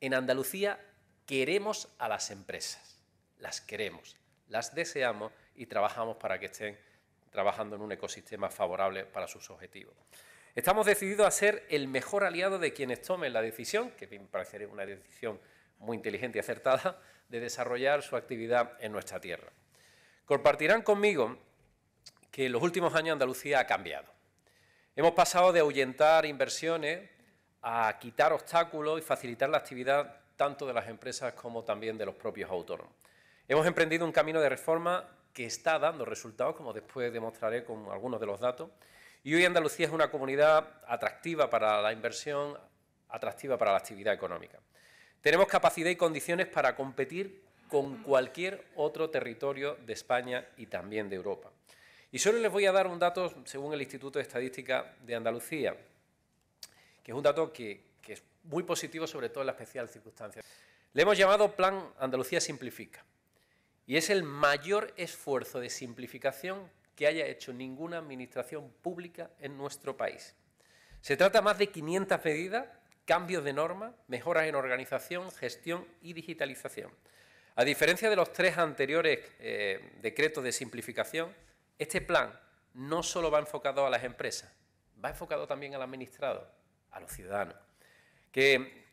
En Andalucía queremos a las empresas, las queremos, las deseamos y trabajamos para que estén trabajando en un ecosistema favorable para sus objetivos. Estamos decididos a ser el mejor aliado de quienes tomen la decisión, que me parecería una decisión muy inteligente y acertada, de desarrollar su actividad en nuestra tierra. Compartirán conmigo que en los últimos años Andalucía ha cambiado. Hemos pasado de ahuyentar inversiones a quitar obstáculos y facilitar la actividad tanto de las empresas como también de los propios autónomos. Hemos emprendido un camino de reforma que está dando resultados, como después demostraré con algunos de los datos, y hoy Andalucía es una comunidad atractiva para la inversión, atractiva para la actividad económica. Tenemos capacidad y condiciones para competir con cualquier otro territorio de España y también de Europa. Y solo les voy a dar un dato según el Instituto de Estadística de Andalucía que es un dato que, es muy positivo, sobre todo en las especiales circunstancias. Le hemos llamado Plan Andalucía Simplifica y es el mayor esfuerzo de simplificación que haya hecho ninguna administración pública en nuestro país. Se trata más de 500 medidas, cambios de normas, mejoras en organización, gestión y digitalización. A diferencia de los tres anteriores eh, decretos de simplificación, este plan no solo va enfocado a las empresas, va enfocado también al administrado a los ciudadanos, que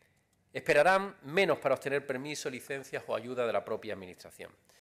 esperarán menos para obtener permiso, licencias o ayuda de la propia Administración.